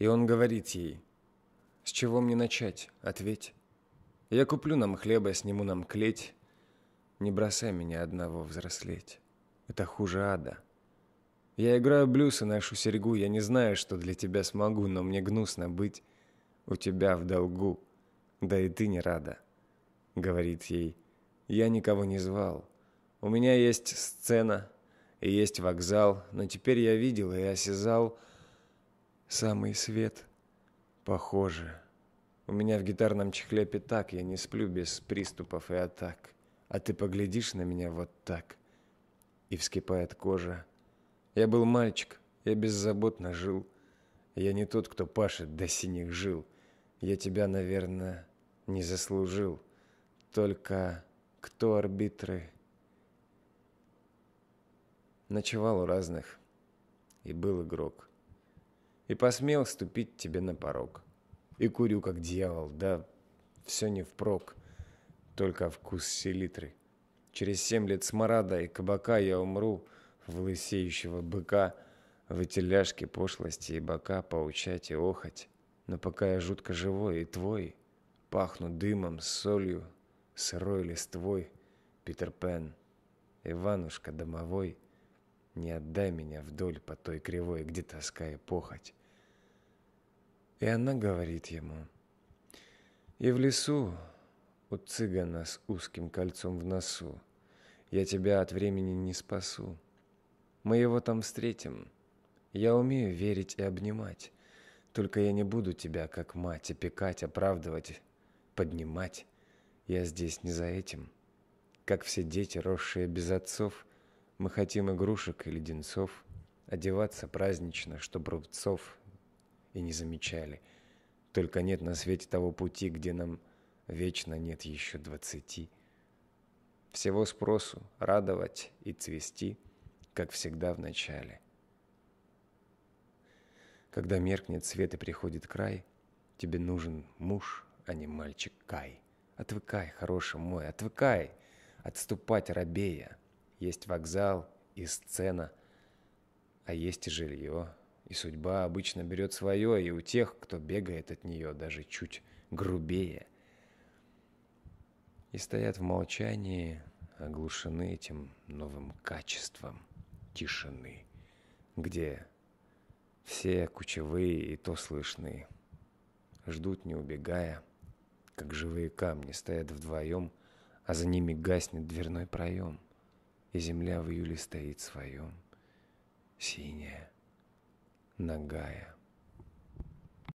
И он говорит ей, «С чего мне начать? Ответь. Я куплю нам хлеба, сниму нам клеть. Не бросай меня одного взрослеть. Это хуже ада. Я играю блюз и ношу серьгу. Я не знаю, что для тебя смогу, но мне гнусно быть у тебя в долгу. Да и ты не рада», — говорит ей. «Я никого не звал. У меня есть сцена и есть вокзал, но теперь я видел и осязал, — самый свет. Похоже. У меня в гитарном чехле пятак, я не сплю без приступов и атак. А ты поглядишь на меня вот так. И вскипает кожа. Я был мальчик, я беззаботно жил. Я не тот, кто пашет до синих жил. Я тебя, наверное, не заслужил. Только кто арбитры? Ночевал у разных. И был игрок и посмел ступить тебе на порог. И курю, как дьявол, да все не впрок, только вкус селитры. Через семь лет смарада и кабака я умру в лысеющего быка, в эти пошлости и бока поучать и охоть. Но пока я жутко живой и твой, пахну дымом, солью, сырой листвой, Питер Пен, Иванушка домовой, не отдай меня вдоль по той кривой, где тоска и похоть. И она говорит ему, «И в лесу у цыгана с узким кольцом в носу я тебя от времени не спасу. Мы его там встретим. Я умею верить и обнимать. Только я не буду тебя, как мать, опекать, оправдывать, поднимать. Я здесь не за этим. Как все дети, росшие без отцов, мы хотим игрушек и леденцов, одеваться празднично, чтобы рубцов – и не замечали. Только нет на свете того пути, где нам вечно нет еще двадцати. Всего спросу радовать и цвести, как всегда в начале. Когда меркнет свет и приходит край, тебе нужен муж, а не мальчик Кай. Отвыкай, хороший мой, отвыкай, отступать рабея. Есть вокзал и сцена, а есть и жилье, и судьба обычно берет свое и у тех, кто бегает от нее, даже чуть грубее. И стоят в молчании, оглушены этим новым качеством тишины, где все кучевые и то слышны, ждут не убегая, как живые камни стоят вдвоем, а за ними гаснет дверной проем, и земля в июле стоит своем, синяя, Нагая.